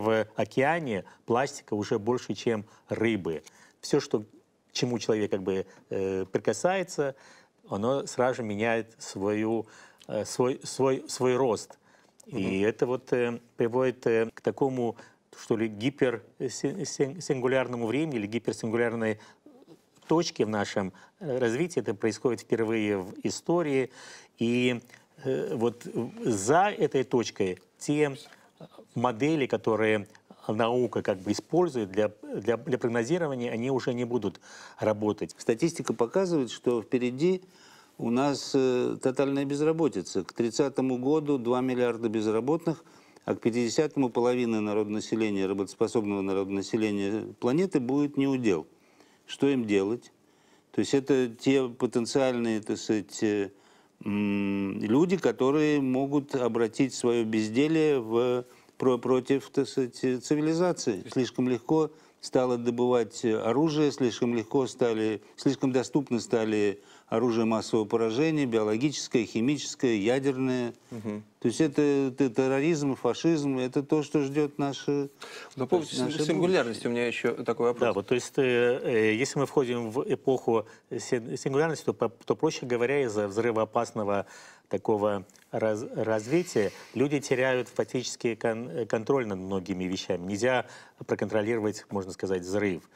В океане пластика уже больше, чем рыбы. Все, что, чему человек как бы э, прикасается, оно сразу же меняет свою, э, свой, свой, свой рост. Mm -hmm. И это вот э, приводит э, к такому, что ли, гиперсингулярному э, времени или гиперсингулярной точке в нашем э, развитии. Это происходит впервые в истории. И э, вот за этой точкой те модели, которые а, наука как бы использует для, для, для прогнозирования, они уже не будут работать. Статистика показывает, что впереди у нас э, тотальная безработица. К 30 году 2 миллиарда безработных, а к 50-му половина народонаселения, работоспособного народонаселения планеты будет неудел. Что им делать? То есть это те потенциальные, так сказать, э, люди, которые могут обратить свое безделие в про против так сказать, цивилизации. Слишком легко стало добывать оружие, слишком легко стали, слишком доступны стали оружие массового поражения, биологическое, химическое, ядерное. Угу. То есть это, это терроризм, фашизм, это то, что ждет наши... Дополните ну, наши сингулярность, у меня еще такой вопрос. Да, вот то есть э, э, если мы входим в эпоху сингулярности, то, то проще говоря, из-за взрывоопасного такого раз, развития, люди теряют фактически кон, контроль над многими вещами. Нельзя проконтролировать, можно сказать, взрыв.